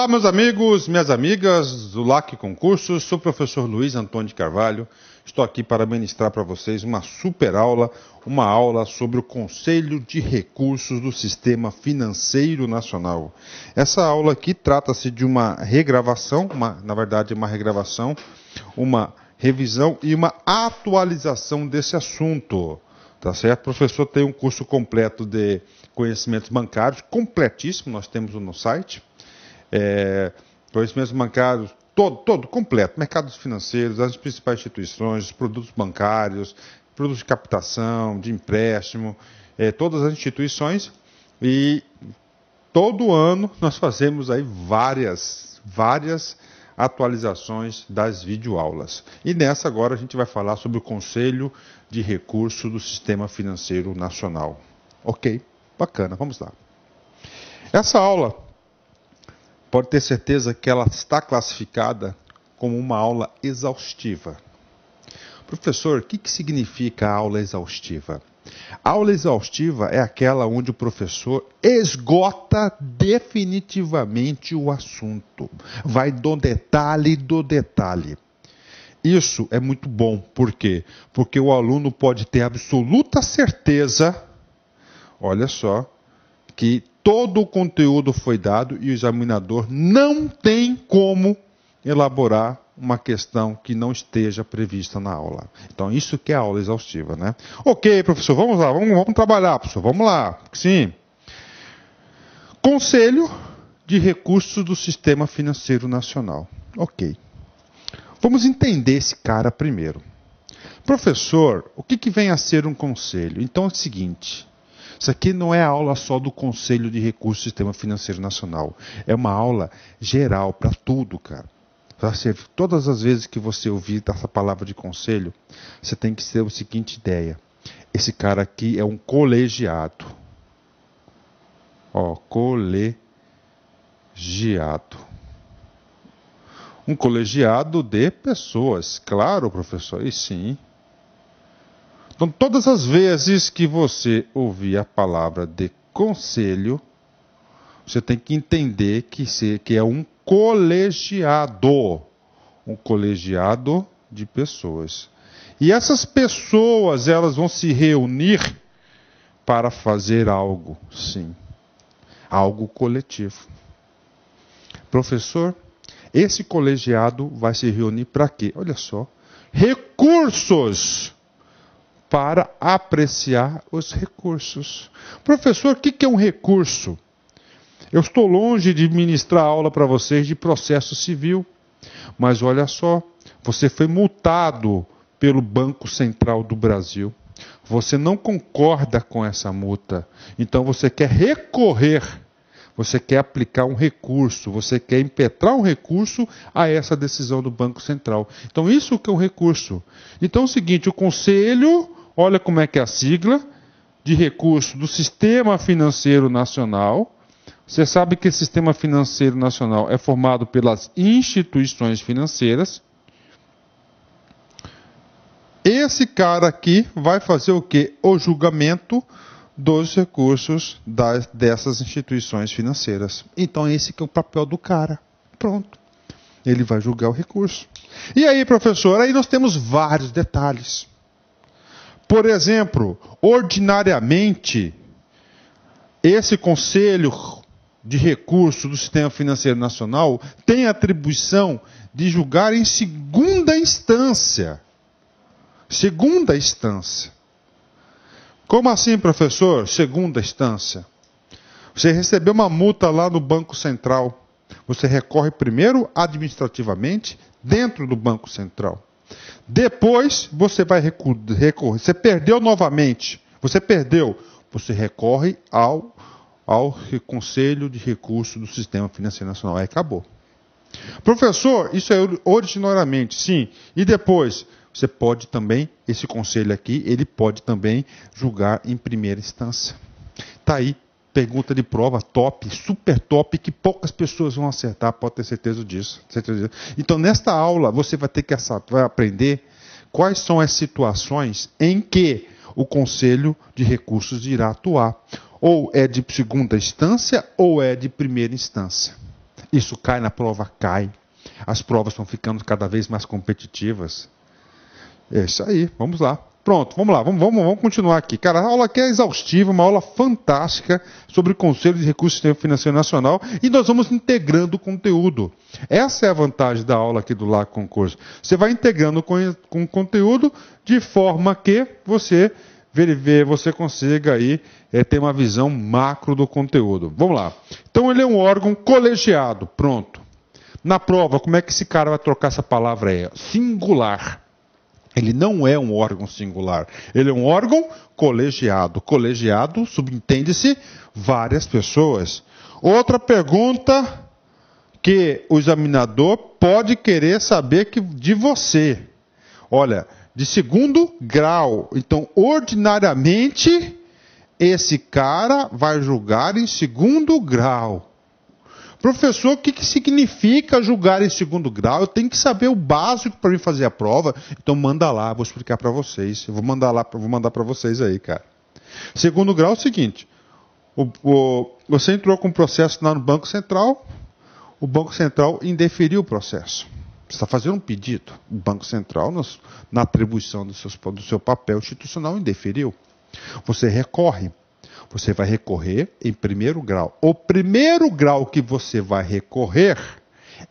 Olá, meus amigos, minhas amigas do LAC Concursos, sou o professor Luiz Antônio de Carvalho. Estou aqui para ministrar para vocês uma super aula, uma aula sobre o Conselho de Recursos do Sistema Financeiro Nacional. Essa aula aqui trata-se de uma regravação, uma, na verdade, uma regravação, uma revisão e uma atualização desse assunto. Tá certo? O professor tem um curso completo de conhecimentos bancários, completíssimo, nós temos no site é, conhecimentos bancários, todo, todo, completo, mercados financeiros, as principais instituições, produtos bancários, produtos de captação, de empréstimo, é, todas as instituições e todo ano nós fazemos aí várias, várias atualizações das videoaulas. E nessa agora a gente vai falar sobre o Conselho de Recurso do Sistema Financeiro Nacional. Ok, bacana, vamos lá. Essa aula pode ter certeza que ela está classificada como uma aula exaustiva. Professor, o que, que significa aula exaustiva? aula exaustiva é aquela onde o professor esgota definitivamente o assunto, vai do detalhe do detalhe. Isso é muito bom, por quê? Porque o aluno pode ter absoluta certeza, olha só, que Todo o conteúdo foi dado e o examinador não tem como elaborar uma questão que não esteja prevista na aula. Então, isso que é aula exaustiva, né? Ok, professor, vamos lá, vamos, vamos trabalhar, professor, vamos lá. Sim. Conselho de Recursos do Sistema Financeiro Nacional. Ok. Vamos entender esse cara primeiro. Professor, o que, que vem a ser um conselho? Então é o seguinte: isso aqui não é aula só do Conselho de Recursos do Sistema Financeiro Nacional. É uma aula geral para tudo, cara. Todas as vezes que você ouvir essa palavra de conselho, você tem que ter a seguinte ideia: esse cara aqui é um colegiado. Ó, colegiado. Um colegiado de pessoas, claro, professor, e sim. Então, todas as vezes que você ouvir a palavra de conselho, você tem que entender que, se, que é um colegiado, um colegiado de pessoas. E essas pessoas, elas vão se reunir para fazer algo, sim. Algo coletivo. Professor, esse colegiado vai se reunir para quê? Olha só. Recursos para apreciar os recursos. Professor, o que é um recurso? Eu estou longe de ministrar aula para vocês de processo civil, mas olha só, você foi multado pelo Banco Central do Brasil. Você não concorda com essa multa, então você quer recorrer, você quer aplicar um recurso, você quer impetrar um recurso a essa decisão do Banco Central. Então, isso que é um recurso. Então, é o seguinte: o Conselho Olha como é que é a sigla de recurso do Sistema Financeiro Nacional. Você sabe que o Sistema Financeiro Nacional é formado pelas instituições financeiras. Esse cara aqui vai fazer o que? O julgamento dos recursos das, dessas instituições financeiras. Então esse que é o papel do cara. Pronto. Ele vai julgar o recurso. E aí, professor, aí nós temos vários detalhes. Por exemplo, ordinariamente, esse Conselho de Recursos do Sistema Financeiro Nacional tem atribuição de julgar em segunda instância. Segunda instância. Como assim, professor? Segunda instância. Você recebeu uma multa lá no Banco Central. Você recorre primeiro administrativamente dentro do Banco Central. Depois você vai recorrer. Você perdeu novamente. Você perdeu. Você recorre ao, ao Conselho de Recursos do Sistema Financeiro Nacional. Aí acabou. Professor, isso é originariamente, sim. E depois, você pode também, esse conselho aqui, ele pode também julgar em primeira instância. Está aí pergunta de prova top, super top, que poucas pessoas vão acertar, pode ter certeza disso. Certeza Então, nesta aula, você vai ter que vai aprender quais são as situações em que o Conselho de Recursos irá atuar. Ou é de segunda instância ou é de primeira instância. Isso cai na prova, cai. As provas estão ficando cada vez mais competitivas. É isso aí, vamos lá. Pronto, vamos lá, vamos, vamos, vamos continuar aqui. Cara, a aula aqui é exaustiva, uma aula fantástica sobre o Conselho de Recursos do Sistema Financeiro Nacional e nós vamos integrando o conteúdo. Essa é a vantagem da aula aqui do LAC Concurso. Você vai integrando com, com o conteúdo de forma que você ver, você consiga aí é, ter uma visão macro do conteúdo. Vamos lá. Então ele é um órgão colegiado, pronto. Na prova, como é que esse cara vai trocar essa palavra aí? Singular. Ele não é um órgão singular, ele é um órgão colegiado. Colegiado subentende-se várias pessoas. Outra pergunta que o examinador pode querer saber que, de você. Olha, de segundo grau. Então, ordinariamente, esse cara vai julgar em segundo grau. Professor, o que, que significa julgar em segundo grau? Eu tenho que saber o básico para mim fazer a prova. Então manda lá, vou explicar para vocês. Eu vou mandar lá, vou mandar para vocês aí, cara. Segundo grau é o seguinte: o, o, você entrou com um processo lá no Banco Central, o Banco Central indeferiu o processo. Você está fazendo um pedido. O Banco Central, na, na atribuição do do seu papel institucional, indeferiu. Você recorre. Você vai recorrer em primeiro grau. O primeiro grau que você vai recorrer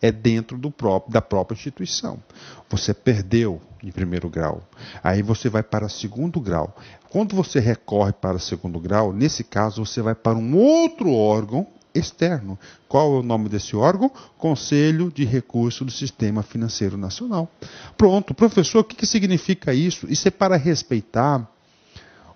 é dentro do próprio, da própria instituição. Você perdeu em primeiro grau. Aí você vai para segundo grau. Quando você recorre para segundo grau, nesse caso você vai para um outro órgão externo. Qual é o nome desse órgão? Conselho de Recursos do Sistema Financeiro Nacional. Pronto, professor, o que, que significa isso? Isso é para respeitar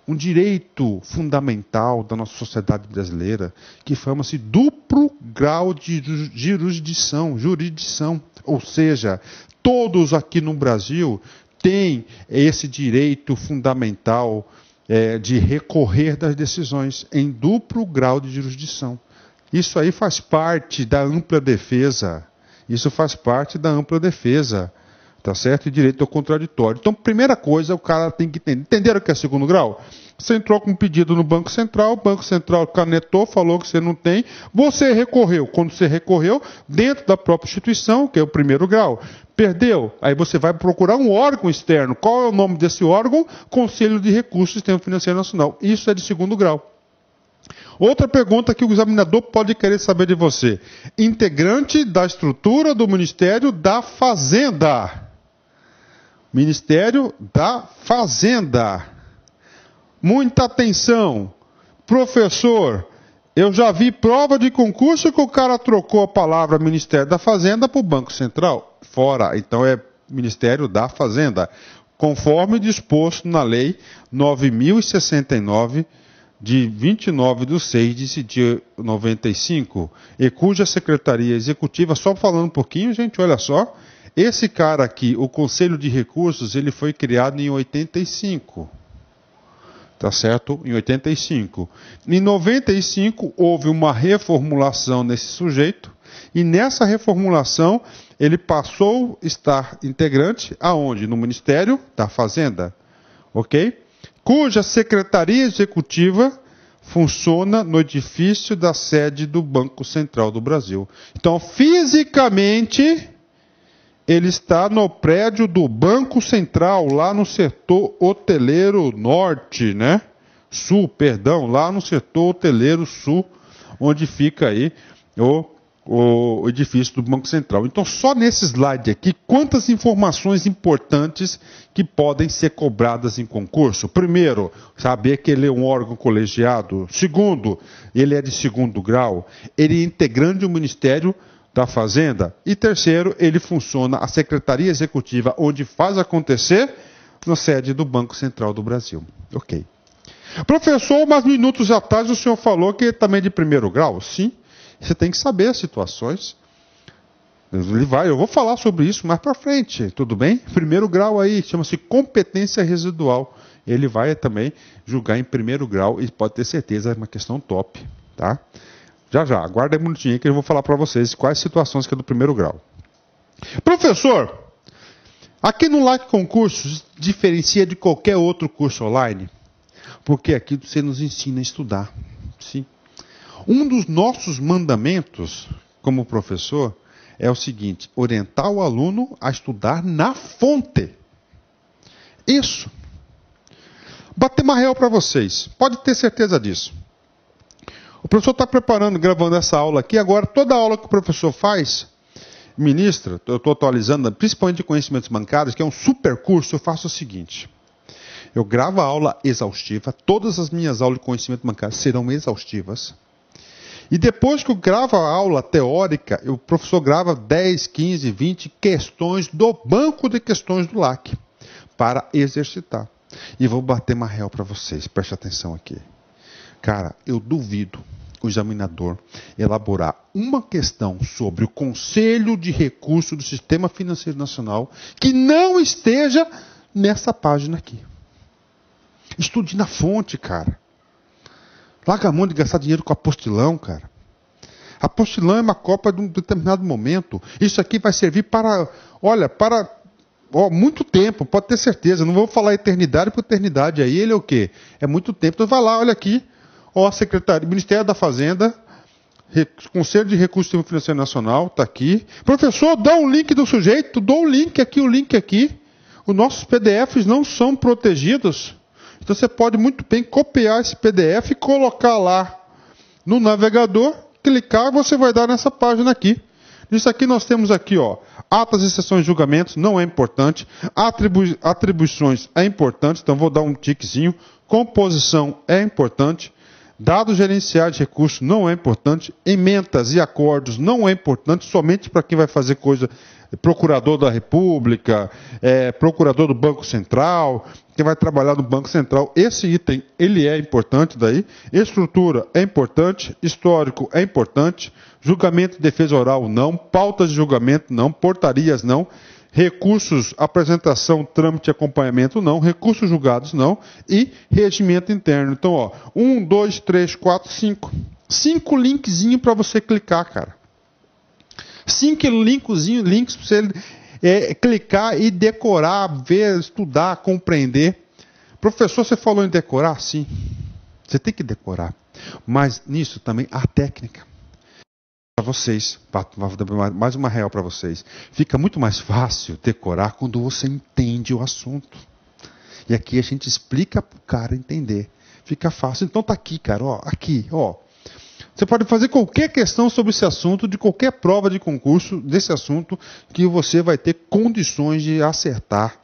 um direito fundamental da nossa sociedade brasileira, que chama-se duplo grau de jurisdição, jurisdição, ou seja, todos aqui no Brasil têm esse direito fundamental é, de recorrer das decisões em duplo grau de jurisdição. Isso aí faz parte da ampla defesa. Isso faz parte da ampla defesa tá certo? E direito ao é contraditório. Então, primeira coisa, o cara tem que entender. Entenderam o que é segundo grau? Você entrou com um pedido no Banco Central, o Banco Central canetou, falou que você não tem, você recorreu. Quando você recorreu, dentro da própria instituição, que é o primeiro grau, perdeu. Aí você vai procurar um órgão externo. Qual é o nome desse órgão? Conselho de Recursos do Sistema Financeiro Nacional. Isso é de segundo grau. Outra pergunta que o examinador pode querer saber de você: integrante da estrutura do Ministério da Fazenda Ministério da Fazenda. Muita atenção. Professor, eu já vi prova de concurso que o cara trocou a palavra Ministério da Fazenda para o Banco Central. Fora, então é Ministério da Fazenda, conforme disposto na Lei 9069 de 29 de 6 de, 95, e cuja Secretaria Executiva, só falando um pouquinho, gente, olha só, esse cara aqui, o Conselho de Recursos, ele foi criado em 85. Tá certo? Em 85. Em 95 houve uma reformulação nesse sujeito e nessa reformulação ele passou a estar integrante aonde? No Ministério da Fazenda, OK? Cuja secretaria executiva funciona no edifício da sede do Banco Central do Brasil. Então, fisicamente, ele está no prédio do Banco Central, lá no setor hoteleiro norte, né? Sul, perdão, lá no setor hoteleiro sul, onde fica aí o, o edifício do Banco Central. Então, só nesse slide aqui, quantas informações importantes que podem ser cobradas em concurso? Primeiro, saber que ele é um órgão colegiado. Segundo, ele é de segundo grau. Ele é integrante do Ministério Público da Fazenda. E terceiro, ele funciona a Secretaria Executiva, onde faz acontecer, na sede do Banco Central do Brasil. Ok. Professor, umas minutos atrás o senhor falou que também de primeiro grau. Sim, você tem que saber as situações. Ele vai, eu vou falar sobre isso mais para frente, tudo bem? Primeiro grau aí, chama-se competência residual. Ele vai também julgar em primeiro grau e pode ter certeza, é uma questão top, tá? Já já, aguarda um minutinho que eu vou falar para vocês quais situações que é do primeiro grau. Professor, aqui no LAC Concursos diferencia de qualquer outro curso online, porque aqui você nos ensina a estudar. Sim. Um dos nossos mandamentos como professor é o seguinte: orientar o aluno a estudar na fonte. Isso. Bater uma real para vocês, pode ter certeza disso. O professor está preparando, gravando essa aula aqui. Agora, toda aula que o professor faz, ministra, eu estou atualizando, principalmente de conhecimentos bancários, que é um super curso, eu faço o seguinte. Eu gravo a aula exaustiva, todas as minhas aulas de conhecimento bancário serão exaustivas. E depois que eu gravo a aula teórica, o professor grava 10, 15, 20 questões do banco de questões do LAC para exercitar. E vou bater uma real para vocês, preste atenção aqui. Cara, eu duvido o examinador elaborar uma questão sobre o Conselho de Recursos do Sistema Financeiro Nacional que não esteja nessa página aqui. Estude na fonte, cara. Larga a mão de gastar dinheiro com apostilão, cara. Apostilão é uma copa de um determinado momento. Isso aqui vai servir para, olha, para ó, muito tempo, pode ter certeza. Não vou falar eternidade, porque eternidade aí ele é o quê? É muito tempo. Então vai lá, olha aqui Ó, secretaria Ministério da Fazenda, Conselho de Recursos Financeiro Nacional, está aqui. Professor, dá um link do sujeito, dou o um link aqui, o um link aqui. Os nossos PDFs não são protegidos. Então você pode muito bem copiar esse PDF, colocar lá no navegador, clicar, você vai dar nessa página aqui. Isso aqui nós temos aqui, ó, atas e sessões de julgamentos não é importante, Atribui... atribuições é importante, então vou dar um tiquezinho, composição é importante, Dados gerenciais de recursos não é importante, emendas e acordos não é importante somente para quem vai fazer coisa, procurador da República, é, procurador do Banco Central, quem vai trabalhar no Banco Central. Esse item ele é importante daí. Estrutura é importante, histórico é importante, julgamento e defesa oral não, pautas de julgamento não, portarias não. Recursos, apresentação, trâmite, acompanhamento, não. Recursos julgados, não. E regimento interno. Então, ó, um, dois, três, quatro, cinco. Cinco linkzinhos para você clicar, cara. Cinco linkzinhos, links para você é, clicar e decorar, ver, estudar, compreender. Professor, você falou em decorar? Sim. Você tem que decorar. Mas nisso também a técnica vocês, dar mais uma real para vocês. Fica muito mais fácil decorar quando você entende o assunto. E aqui a gente explica para o cara entender. Fica fácil. Então tá aqui, cara, ó, aqui, ó. Você pode fazer qualquer questão sobre esse assunto, de qualquer prova de concurso desse assunto, que você vai ter condições de acertar.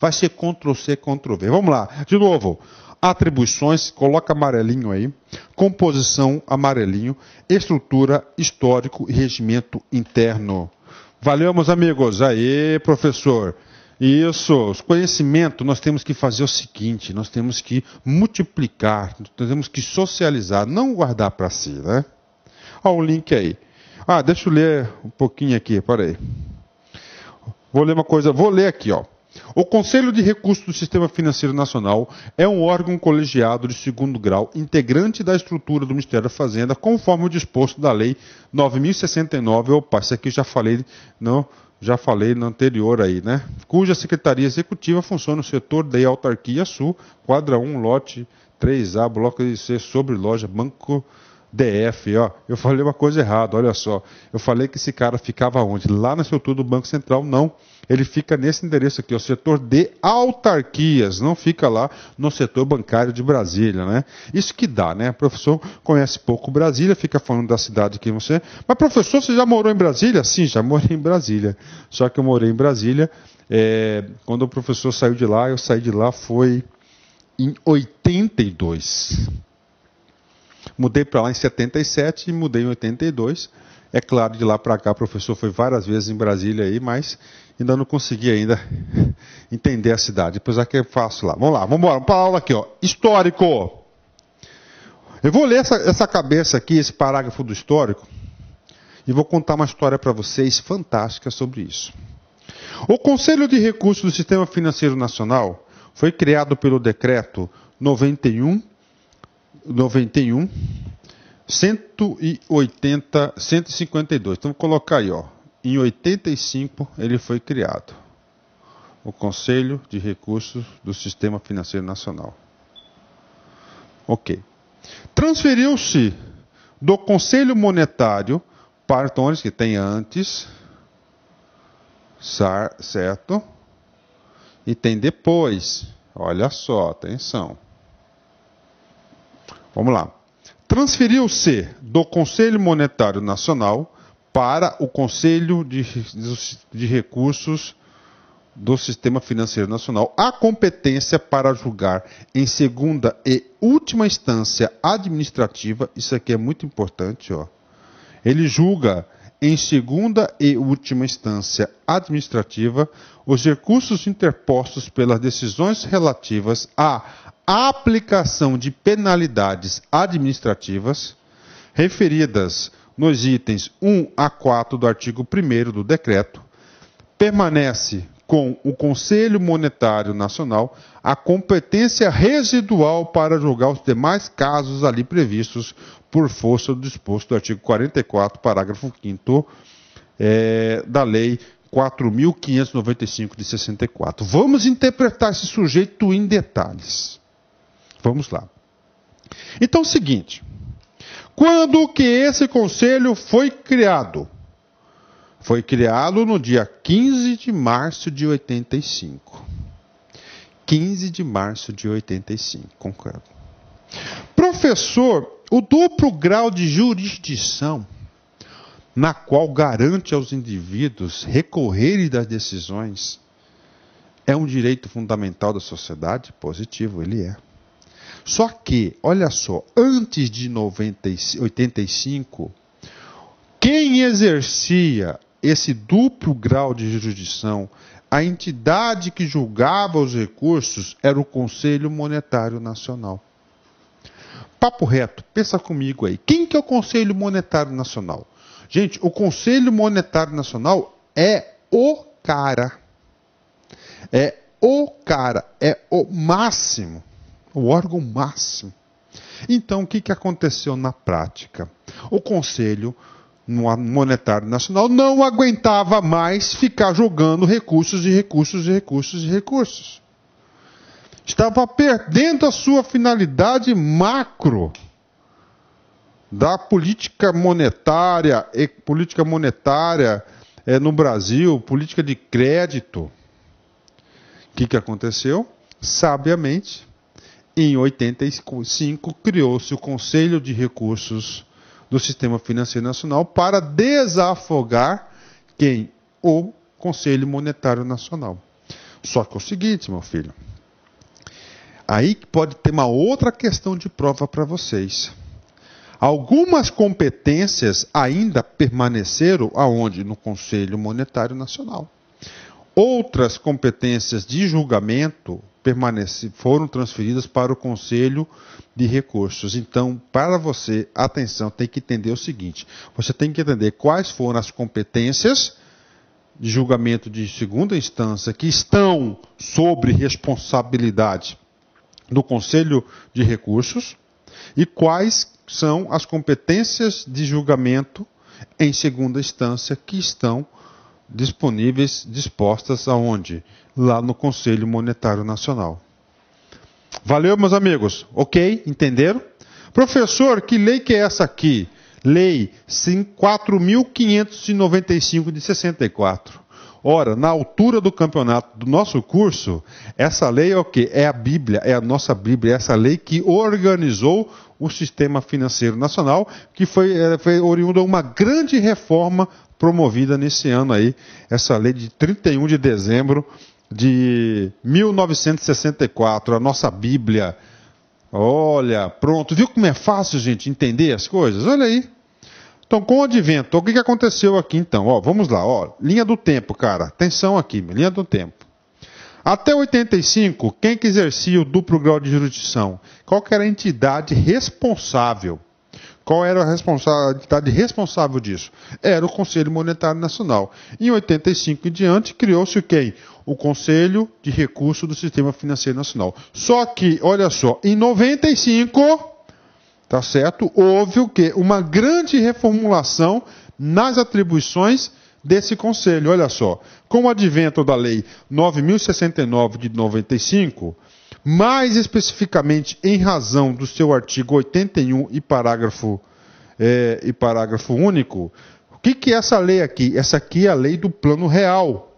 Vai ser Ctrl C, Ctrl V. Vamos lá, de novo. Atribuições, coloca amarelinho aí. Composição, amarelinho. Estrutura, histórico e regimento interno. Valeu, meus amigos. Aí, professor. Isso, os conhecimentos nós temos que fazer o seguinte, nós temos que multiplicar, nós temos que socializar, não guardar para si, né? Olha o link aí. Ah, deixa eu ler um pouquinho aqui, peraí. Vou ler uma coisa, vou ler aqui, ó. O Conselho de Recursos do Sistema Financeiro Nacional é um órgão colegiado de segundo grau, integrante da estrutura do Ministério da Fazenda, conforme o disposto da Lei 9069. Opa, isso aqui já falei, não, já falei no anterior aí, né? Cuja Secretaria Executiva funciona no setor da Autarquia Sul, quadra 1, lote 3A, bloco C, sobre loja, banco DF, ó, eu falei uma coisa errada, olha só. Eu falei que esse cara ficava onde? Lá na estrutura do Banco Central, não. Ele fica nesse endereço aqui, o setor de autarquias, não fica lá no setor bancário de Brasília, né? Isso que dá, né? O professor conhece pouco Brasília, fica falando da cidade que você. Mas, professor, você já morou em Brasília? Sim, já morei em Brasília. Só que eu morei em Brasília. É... Quando o professor saiu de lá, eu saí de lá foi em 82. Mudei para lá em 77 e mudei em 82. É claro, de lá para cá, o professor foi várias vezes em Brasília aí, mas ainda não consegui ainda entender a cidade. Depois aqui é, eu faço lá. Vamos lá, vamos embora. Vamos para a aula aqui, ó. Histórico. Eu vou ler essa, essa cabeça aqui, esse parágrafo do histórico, e vou contar uma história para vocês fantástica sobre isso. O Conselho de Recursos do Sistema Financeiro Nacional foi criado pelo decreto 91 91, 180, 152. Então, vou colocar aí, ó. Em 85 ele foi criado. O Conselho de Recursos do Sistema Financeiro Nacional. Ok. Transferiu-se do Conselho Monetário para Tones, então, que tem antes, certo? E tem depois. Olha só, atenção. Vamos lá. Transferiu-se do Conselho Monetário Nacional para o Conselho de, de Recursos do Sistema Financeiro Nacional a competência para julgar em segunda e última instância administrativa. Isso aqui é muito importante, ó. Ele julga em segunda e última instância administrativa, os recursos interpostos pelas decisões relativas à aplicação de penalidades administrativas referidas nos itens 1 a 4 do artigo 1 do decreto permanece com o Conselho Monetário Nacional a competência residual para julgar os demais casos ali previstos por força do disposto do artigo 44, parágrafo 5 é, da Lei 4.595 de 64. Vamos interpretar esse sujeito em detalhes. Vamos lá. Então, é o seguinte: quando que esse conselho foi criado? Foi criado no dia 15 de março de 85. 15 de março de 85, concordo. Professor, o duplo grau de jurisdição, na qual garante aos indivíduos recorrerem das decisões, é um direito fundamental da sociedade? Positivo, ele é. Só que, olha só, antes de 90, 85, quem exercia esse duplo grau de jurisdição, a entidade que julgava os recursos era o Conselho Monetário Nacional. Papo reto, pensa comigo aí. Quem que é o Conselho Monetário Nacional? Gente, o Conselho Monetário Nacional é o cara. É o cara, é o máximo, o órgão máximo. Então, o que, que aconteceu na prática? O Conselho monetário nacional não aguentava mais ficar jogando recursos e recursos e recursos e recursos. Estava perdendo a sua finalidade macro da política monetária, e, política monetária é, no Brasil, política de crédito. O que, que aconteceu? Sabiamente, em 85 criou-se o Conselho de Recursos do sistema financeiro nacional para desafogar quem? O Conselho Monetário Nacional. Só que é o seguinte, meu filho. Aí pode ter uma outra questão de prova para vocês. Algumas competências ainda permaneceram aonde? No Conselho Monetário Nacional. Outras competências de julgamento permanece, foram transferidas para o Conselho de Recursos. Então, para você, atenção, tem que entender o seguinte: você tem que entender quais foram as competências de julgamento de segunda instância que estão sobre responsabilidade do Conselho de Recursos e quais são as competências de julgamento em segunda instância que estão disponíveis, dispostas aonde? lá no Conselho Monetário Nacional. Valeu, meus amigos. Ok? Entenderam? Professor, que lei que é essa aqui? Lei 4.595 de 64. Ora, na altura do campeonato do nosso curso, essa lei é o que? É a Bíblia, é a nossa Bíblia, é essa lei que organizou o sistema financeiro nacional, que foi, é, foi oriunda de uma grande reforma promovida nesse ano aí, essa lei de 31 de dezembro de 1964, a nossa Bíblia. Olha, pronto. Viu como é fácil, gente, entender as coisas? Olha aí. Então, com o advento, o que aconteceu aqui então? Ó, vamos lá, ó, linha do tempo, cara. Atenção aqui, linha do tempo. Até 85, quem que exercia o duplo grau de jurisdição? Qual era a entidade responsável? Qual era a, responsa a entidade responsável disso? Era o Conselho Monetário Nacional. Em 85 e diante, criou-se o quê? o Conselho de Recursos do Sistema Financeiro Nacional. Só que, olha só, em 95, tá certo? Houve o quê? Uma grande reformulação nas atribuições desse conselho. Olha só, com o advento da lei 9069 de 95, mais especificamente em razão do seu artigo 81 e parágrafo é, e parágrafo único, o que, que é essa lei aqui? Essa aqui é a lei do plano real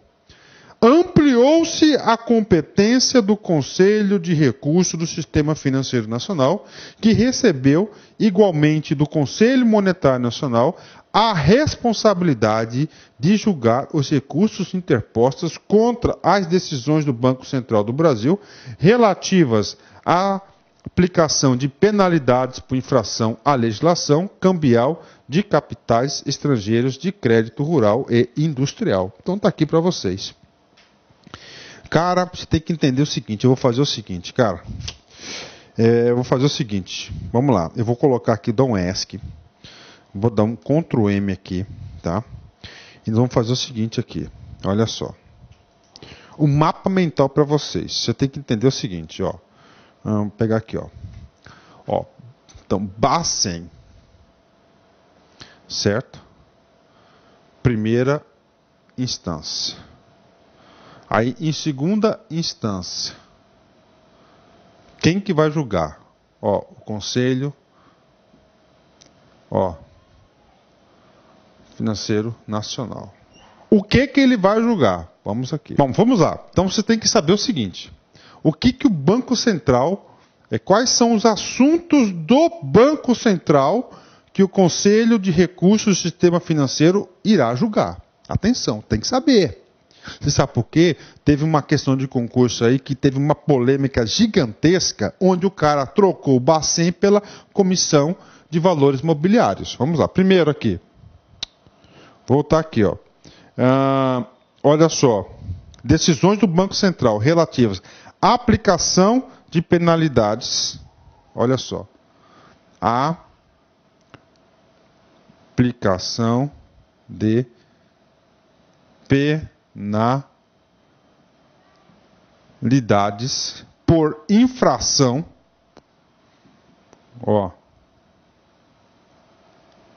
ampliou-se a competência do Conselho de Recursos do Sistema Financeiro Nacional, que recebeu igualmente do Conselho Monetário Nacional a responsabilidade de julgar os recursos interpostos contra as decisões do Banco Central do Brasil relativas à aplicação de penalidades por infração à legislação cambial de capitais estrangeiros de crédito rural e industrial. Então está aqui para vocês. Cara, você tem que entender o seguinte. Eu vou fazer o seguinte, cara. É, eu vou fazer o seguinte. Vamos lá. Eu vou colocar aqui Dom ESC. Vou dar um Ctrl M aqui, tá? E nós vamos fazer o seguinte aqui. Olha só. O mapa mental para vocês. Você tem que entender o seguinte, ó. Vamos pegar aqui, ó. Ó. Então, Bassem. Certo? Primeira instância. Aí, em segunda instância, quem que vai julgar? Ó, o conselho, ó, financeiro nacional. O que que ele vai julgar? Vamos aqui. Bom, vamos lá. Então você tem que saber o seguinte: o que que o Banco Central, é, quais são os assuntos do Banco Central que o Conselho de Recursos do Sistema Financeiro irá julgar? Atenção, tem que saber. Você sabe por quê? Teve uma questão de concurso aí que teve uma polêmica gigantesca, onde o cara trocou o Bacen pela Comissão de Valores Mobiliários. Vamos lá, primeiro aqui. Voltar aqui, ó. Ah, olha só. Decisões do Banco Central relativas à aplicação de penalidades. Olha só. A aplicação de penalidades na lidades por infração ó,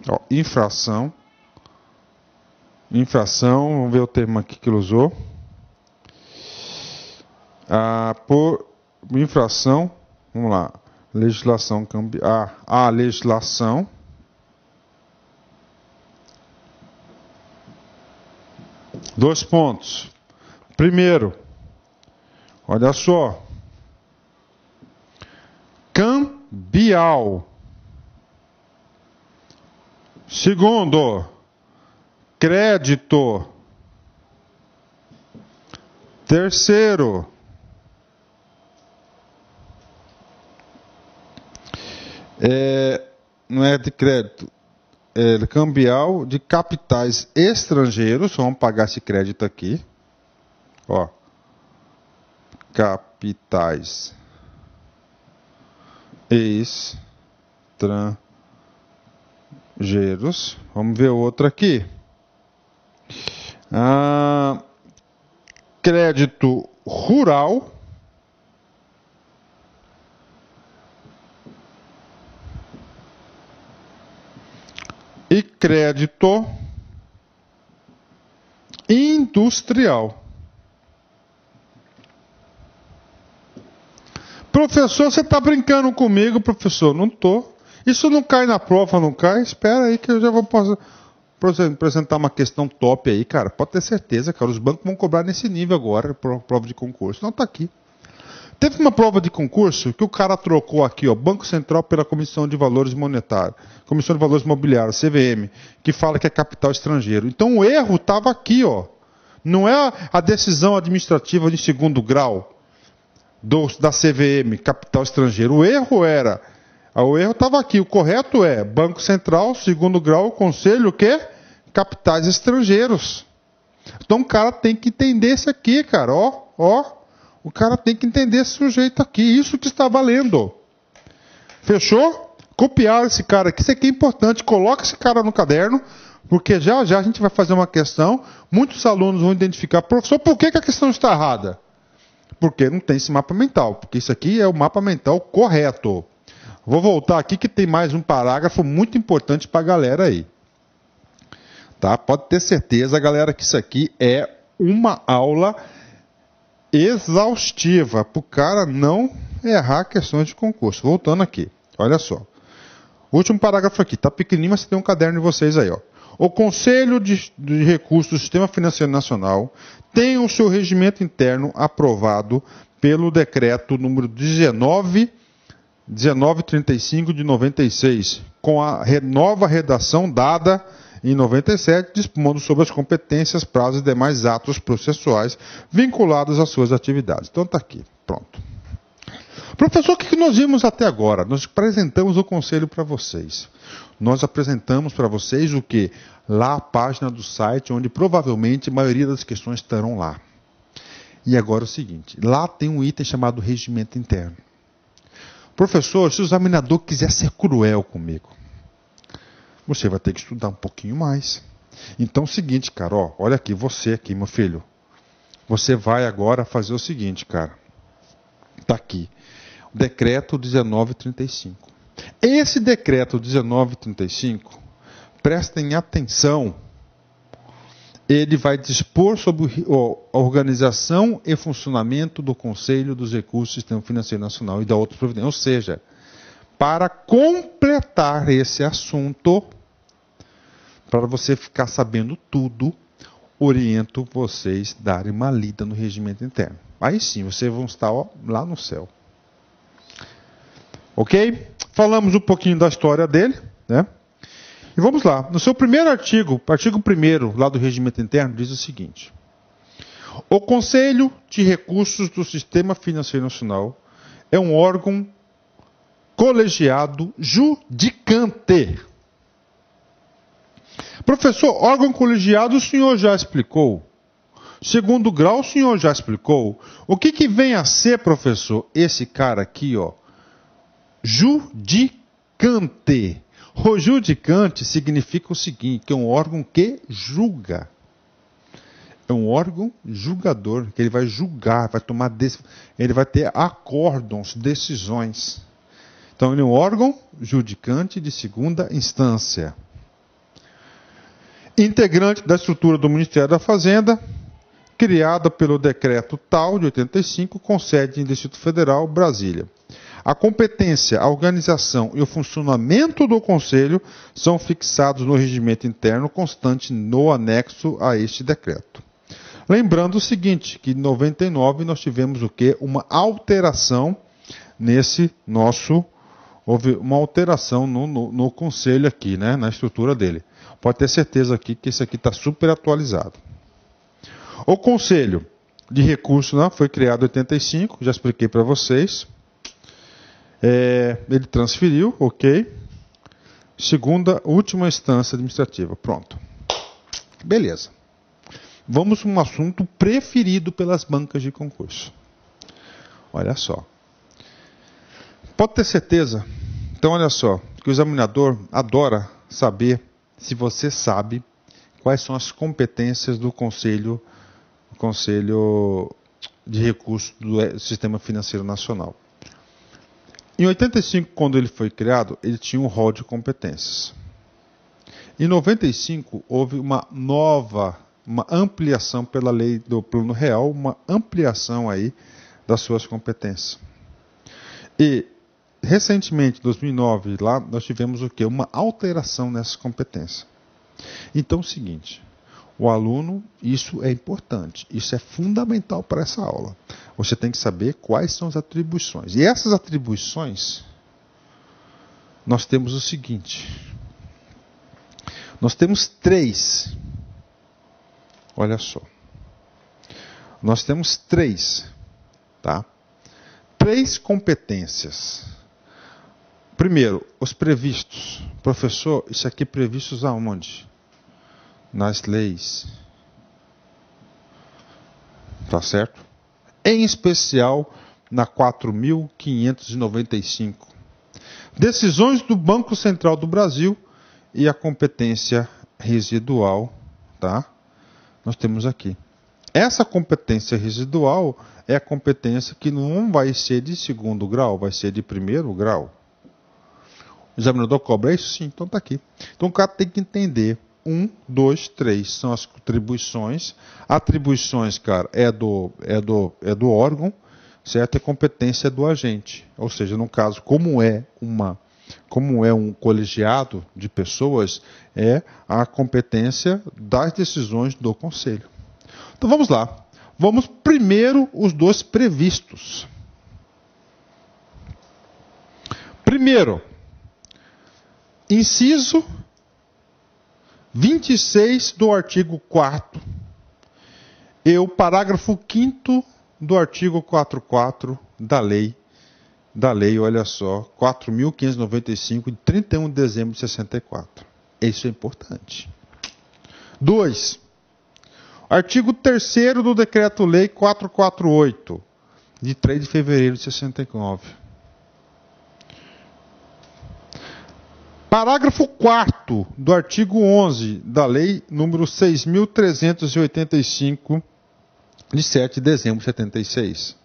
ó infração infração vamos ver o termo aqui que ele usou ah, por infração vamos lá legislação cambiar ah, a legislação Dois pontos. Primeiro, olha só. Cambial. Segundo, crédito. Terceiro, é, não é de crédito, é, cambial de capitais estrangeiros. Vamos pagar esse crédito aqui. Ó. Capitais estrangeiros. Vamos ver outro aqui. Ah, crédito rural e crédito industrial. Professor, você está brincando comigo, professor? Não estou. Isso não cai na prova, não cai? Espera aí que eu já vou apresentar uma questão top aí, cara. Pode ter certeza, cara. Os bancos vão cobrar nesse nível agora, prova de concurso. Não está aqui. Teve uma prova de concurso que o cara trocou aqui, ó, Banco Central pela Comissão de Valores Monetários, Comissão de Valores Mobiliários, CVM, que fala que é capital estrangeiro. Então o erro estava aqui, ó. Não é a decisão administrativa de segundo grau do, da CVM, capital estrangeiro. O erro era, ah, o erro estava aqui. O correto é Banco Central, segundo grau, Conselho, o quê? Capitais estrangeiros. Então o cara tem que entender isso aqui, cara. Ó, ó. O cara tem que entender esse sujeito aqui. Isso que está valendo. Fechou? Copiar esse cara aqui. Isso aqui é importante. Coloca esse cara no caderno. Porque já já a gente vai fazer uma questão. Muitos alunos vão identificar, professor, por que, que a questão está errada? Porque não tem esse mapa mental. Porque isso aqui é o mapa mental correto. Vou voltar aqui que tem mais um parágrafo muito importante para a galera aí. Tá? Pode ter certeza, galera, que isso aqui é uma aula exaustiva para o cara não errar questões de concurso. Voltando aqui, olha só. Último parágrafo aqui, tá pequenininho, mas tem um caderno de vocês aí, ó. O Conselho de, de Recursos do Sistema Financeiro Nacional tem o seu regimento interno aprovado pelo decreto número 19 1935 de 96, com a nova redação dada em 97, dispondo sobre as competências, prazos e demais atos processuais vinculados às suas atividades. Então está aqui, pronto. Professor, o que nós vimos até agora? Nós apresentamos o conselho para vocês. Nós apresentamos para vocês o que? Lá a página do site, onde provavelmente a maioria das questões estarão lá. E agora é o seguinte: lá tem um item chamado regimento interno. Professor, se o examinador quiser ser cruel comigo, você vai ter que estudar um pouquinho mais. Então é o seguinte, cara, ó, olha aqui, você aqui, meu filho. Você vai agora fazer o seguinte, cara. Está aqui. Decreto 1935. Esse decreto 1935, prestem atenção, ele vai dispor sobre a organização e funcionamento do Conselho dos Recursos do Sistema Financeiro Nacional e da outra providência. Ou seja, para completar esse assunto, para você ficar sabendo tudo, oriento vocês darem uma lida no regimento interno. Aí sim, vocês vão estar ó, lá no céu. Ok? Falamos um pouquinho da história dele, né? E vamos lá. No seu primeiro artigo, artigo 1 lá do regimento interno, diz o seguinte: O Conselho de Recursos do Sistema Financeiro Nacional é um órgão colegiado judicante Professor, órgão colegiado o senhor já explicou. Segundo grau, o senhor já explicou. O que, que vem a ser, professor, esse cara aqui, ó? Judicante. O judicante significa o seguinte: que é um órgão que julga. É um órgão julgador, que ele vai julgar, vai tomar ele vai ter acórdons, decisões. Então, ele é um órgão judicante de segunda instância integrante da estrutura do Ministério da Fazenda, criada pelo decreto tal de 85, com sede em Distrito Federal, Brasília. A competência, a organização e o funcionamento do Conselho são fixados no regimento interno constante no anexo a este decreto. Lembrando o seguinte, que em 99 nós tivemos o que? Uma alteração nesse nosso houve uma alteração no, no, no conselho aqui, né, na estrutura dele. Pode ter certeza aqui que esse aqui está super atualizado. O Conselho de Recursos né, foi criado em 85, já expliquei para vocês. É, ele transferiu, ok. Segunda, última instância administrativa. Pronto. Beleza. Vamos para um assunto preferido pelas bancas de concurso. Olha só. Pode ter certeza. Então, olha só, que o examinador adora saber se você sabe quais são as competências do Conselho, Conselho de Recursos do eh, Sistema Financeiro Nacional. Em 85, quando ele foi criado, ele tinha um rol de competências. Em 95, houve uma nova, uma ampliação pela lei do Plano Real, uma ampliação aí das suas competências. E recentemente, 2009, lá nós tivemos o que? Uma alteração nessas competências. Então, é o seguinte, o aluno, isso é importante, isso é fundamental para essa aula. Você tem que saber quais são as atribuições. E essas atribuições, nós temos o seguinte: nós temos três. Olha só. Nós temos três, tá? Três competências Primeiro, os previstos. Professor, isso aqui previstos aonde? Nas leis. Tá certo? Em especial na 4595. Decisões do Banco Central do Brasil e a competência residual, tá? Nós temos aqui. Essa competência residual é a competência que não vai ser de segundo grau, vai ser de primeiro grau examinador cobra é isso? Sim, então está aqui. Então o cara tem que entender. Um, dois, três são as atribuições. Atribuições, cara, é do, é do, é do órgão, certo? E é competência do agente. Ou seja, no caso, como é uma como é um colegiado de pessoas, é a competência das decisões do conselho. Então vamos lá. Vamos primeiro os dois previstos. Primeiro, inciso 26 do artigo 4 e o parágrafo 5 do artigo 44 da lei da lei, olha só, 4595 de 31 de dezembro de 64. Isso é importante. 2. Artigo 3 do decreto-lei 448 de 3 de fevereiro de 69 Parágrafo 4 do artigo 11 da Lei número 6.385, de 7 de dezembro de 76.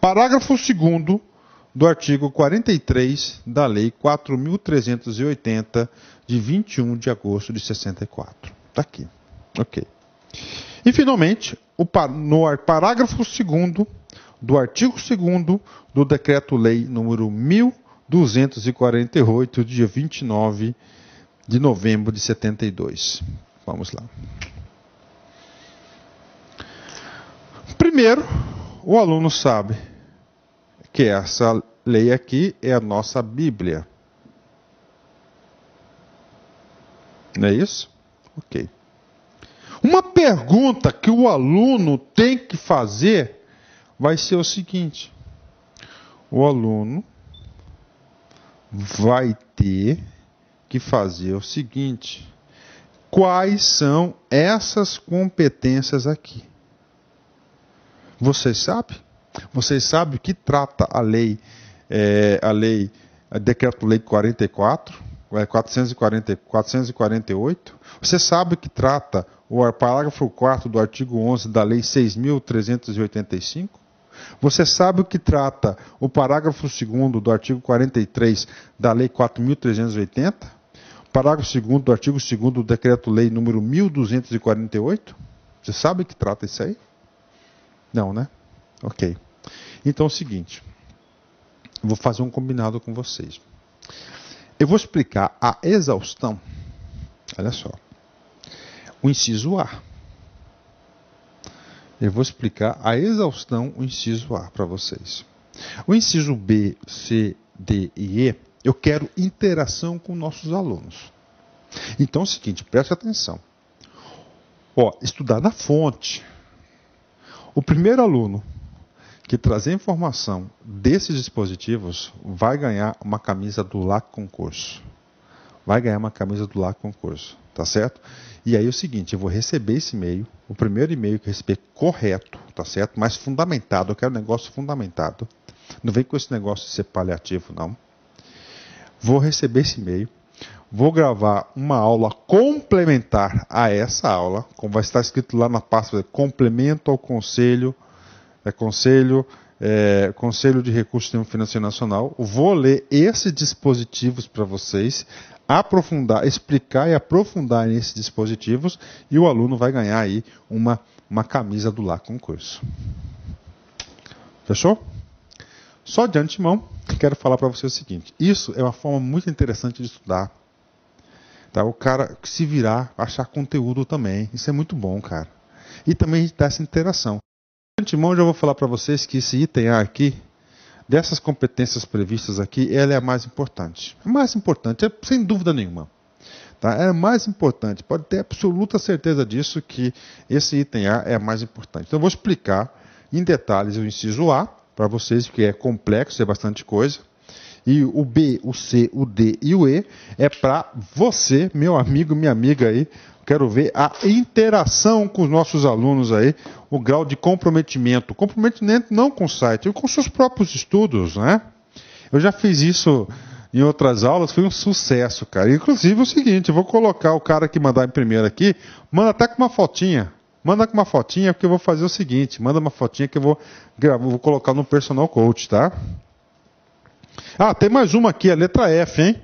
Parágrafo 2 do artigo 43 da Lei 4.380, de 21 de agosto de 64. Está aqui. Ok. E, finalmente, o par... no parágrafo 2 do artigo 2 do Decreto-Lei número 1.000. 248, dia 29 de novembro de 72. Vamos lá. Primeiro, o aluno sabe que essa lei aqui é a nossa Bíblia. Não é isso? Ok. Uma pergunta que o aluno tem que fazer vai ser o seguinte: o aluno vai ter que fazer o seguinte: quais são essas competências aqui? você sabe você sabe o que trata a lei, é, a lei, a decreto-lei 44, 440, 448? Você sabe o que trata o parágrafo 4 do artigo 11 da lei 6.385? Você sabe o que trata o parágrafo 2 do artigo 43 da Lei 4.380? Parágrafo 2 do artigo 2 do Decreto-Lei número 1248? Você sabe o que trata isso aí? Não, né? Ok. Então é o seguinte. Vou fazer um combinado com vocês. Eu vou explicar a exaustão. Olha só. O inciso A eu vou explicar a exaustão o inciso A para vocês. O inciso B, C, D e E, eu quero interação com nossos alunos. Então é o seguinte, preste atenção. Ó, estudar na fonte. O primeiro aluno que trazer informação desses dispositivos vai ganhar uma camisa do LAC Concurso. Vai ganhar uma camisa do LAC Concurso tá certo? E aí é o seguinte, eu vou receber esse e-mail, o primeiro e-mail que eu receber correto, tá certo? Mas fundamentado, eu quero um negócio fundamentado. Não vem com esse negócio de ser paliativo, não. Vou receber esse e-mail, vou gravar uma aula complementar a essa aula, como vai estar escrito lá na pasta, é complemento ao conselho, é conselho, é, Conselho de Recursos Financeiro Nacional. Vou ler esses dispositivos para vocês, aprofundar, explicar e aprofundar nesses dispositivos e o aluno vai ganhar aí uma, uma camisa do Lá Concurso. Fechou? Só de antemão, quero falar para você o seguinte: isso é uma forma muito interessante de estudar. Tá? O cara se virar, achar conteúdo também. Isso é muito bom, cara. E também dá essa interação. De antemão, já vou falar para vocês que esse item A aqui dessas competências previstas aqui, ela é a mais importante. A mais importante, é, sem dúvida nenhuma. Tá? É a mais importante, pode ter absoluta certeza disso que esse item A é a mais importante. Então, eu vou explicar em detalhes o inciso A para vocês, que é complexo, é bastante coisa. E o B, o C, o D e o E é para você, meu amigo, minha amiga aí, quero ver a interação com os nossos alunos aí, o grau de comprometimento. Comprometimento não com o site, com seus próprios estudos, né? Eu já fiz isso em outras aulas, foi um sucesso, cara. Inclusive é o seguinte, eu vou colocar o cara que mandar em primeiro aqui, manda até com uma fotinha. Manda com uma fotinha, porque eu vou fazer o seguinte, manda uma fotinha que eu vou gravar, vou colocar no personal coach, tá? Ah, tem mais uma aqui, a letra F, hein?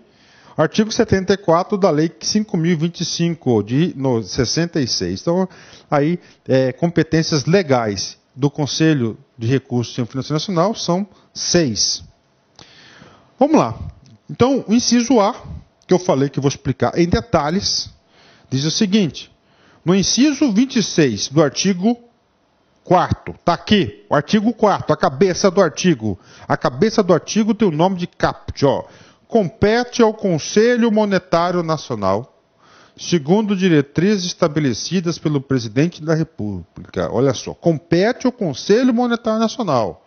Artigo 74 da Lei 5.025 de 66. Então, aí, é, competências legais do Conselho de Recursos e Finanças Nacional são seis. Vamos lá. Então, o inciso A, que eu falei que eu vou explicar em detalhes, diz o seguinte: no inciso 26 do artigo 4, está aqui, o artigo 4, a cabeça do artigo. A cabeça do artigo tem o nome de CAPT, ó compete ao Conselho Monetário Nacional, segundo diretrizes estabelecidas pelo presidente da República. Olha só, compete ao Conselho Monetário Nacional.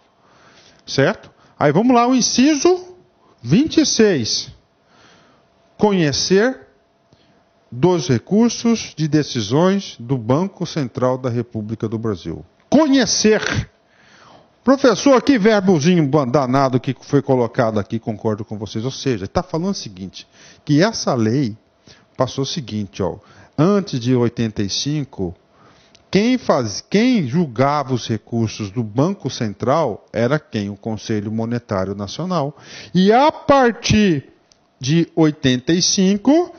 Certo? Aí vamos lá, o inciso 26. Conhecer dos recursos de decisões do Banco Central da República do Brasil. Conhecer Professor, que verbozinho danado que foi colocado aqui, concordo com vocês. Ou seja, está falando o seguinte, que essa lei passou o seguinte, ó, antes de 85, quem, faz, quem julgava os recursos do Banco Central era quem? O Conselho Monetário Nacional. E a partir de 85,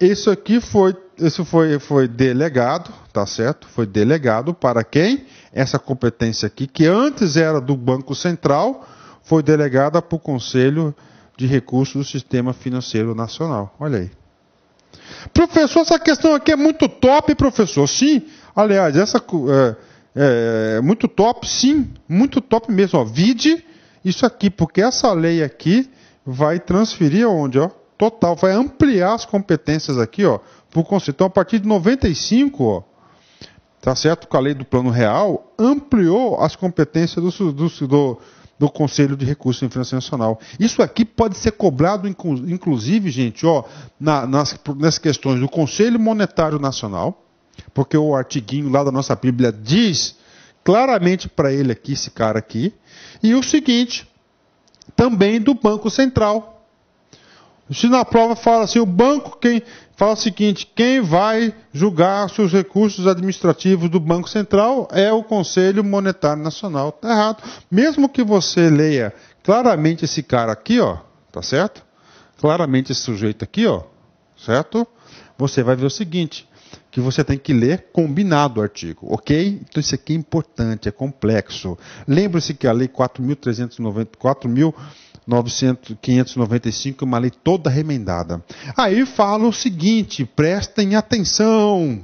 isso aqui foi, isso foi, foi delegado, tá certo? Foi delegado para quem? essa competência aqui, que antes era do Banco Central, foi delegada para o Conselho de Recursos do Sistema Financeiro Nacional. Olha aí. Professor, essa questão aqui é muito top, professor. Sim, aliás, essa é, é, é muito top, sim, muito top mesmo. Ó, vide isso aqui, porque essa lei aqui vai transferir aonde, ó? Total, vai ampliar as competências aqui, ó, para o Conselho. Então, a partir de 95, ó, tá certo? Com a lei do plano real, ampliou as competências do, do, do, do Conselho de Recursos em Finança Nacional. Isso aqui pode ser cobrado, inclusive, gente, ó, na, nas, nas questões do Conselho Monetário Nacional, porque o artiguinho lá da nossa Bíblia diz claramente para ele aqui, esse cara aqui, e o seguinte, também do Banco Central. Se na prova fala assim, o banco, quem, Fala o seguinte: quem vai julgar se os recursos administrativos do Banco Central é o Conselho Monetário Nacional. Está errado. Mesmo que você leia claramente esse cara aqui, ó, tá certo? Claramente esse sujeito aqui, ó, certo? Você vai ver o seguinte: que você tem que ler combinado o artigo, ok? Então isso aqui é importante, é complexo. Lembre-se que a Lei 4.394 9595 uma lei toda remendada. Aí fala o seguinte: prestem atenção.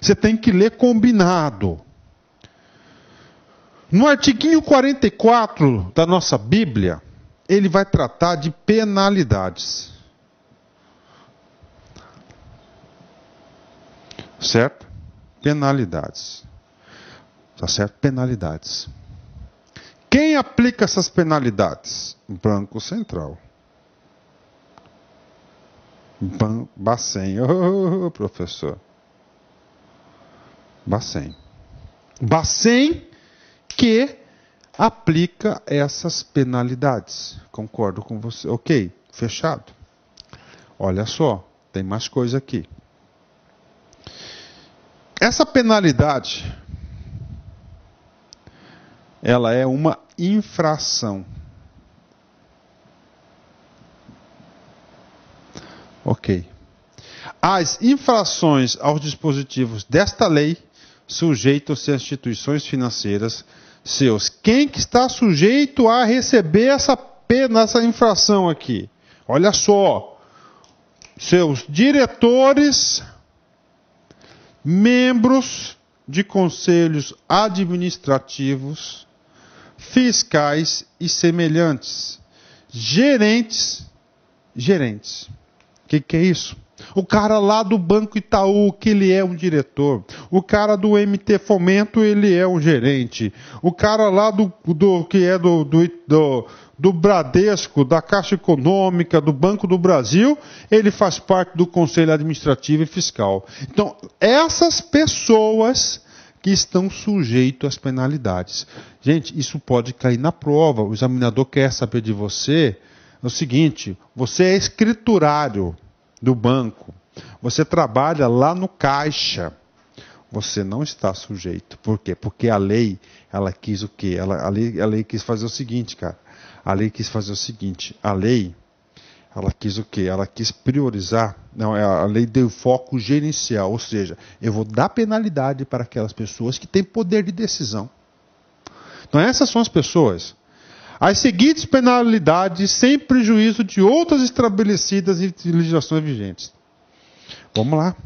Você tem que ler combinado. No artiguinho 44 da nossa Bíblia, ele vai tratar de penalidades. Certo? Penalidades. Tá certo? Penalidades. Quem aplica essas penalidades? Banco Central. Ban Bacen. oh, professor. Bacen. Bacen que aplica essas penalidades. Concordo com você. Ok, fechado. Olha só, tem mais coisa aqui. Essa penalidade ela é uma infração. Ok. As infrações aos dispositivos desta lei sujeitam-se a instituições financeiras seus. Quem que está sujeito a receber essa pena, essa infração aqui? Olha só. Seus diretores, membros de conselhos administrativos fiscais e semelhantes. Gerentes, gerentes. O que, que é isso? O cara lá do Banco Itaú, que ele é um diretor. O cara do MT Fomento, ele é um gerente. O cara lá do, do que é do, do, do, do Bradesco, da Caixa Econômica, do Banco do Brasil, ele faz parte do Conselho Administrativo e Fiscal. Então, essas pessoas que estão sujeitos às penalidades. Gente, isso pode cair na prova. O examinador quer saber de você o seguinte: você é escriturário do banco, você trabalha lá no caixa. Você não está sujeito. Por quê? Porque a lei, ela quis o quê? Ela, a, lei, a lei quis fazer o seguinte, cara. A lei quis fazer o seguinte: a lei ela quis o quê? Ela quis priorizar. Não, é a lei deu foco gerencial, ou seja, eu vou dar penalidade para aquelas pessoas que têm poder de decisão. Então, essas são as pessoas. As seguintes penalidades, sem prejuízo de outras estabelecidas em legislações vigentes. Vamos lá.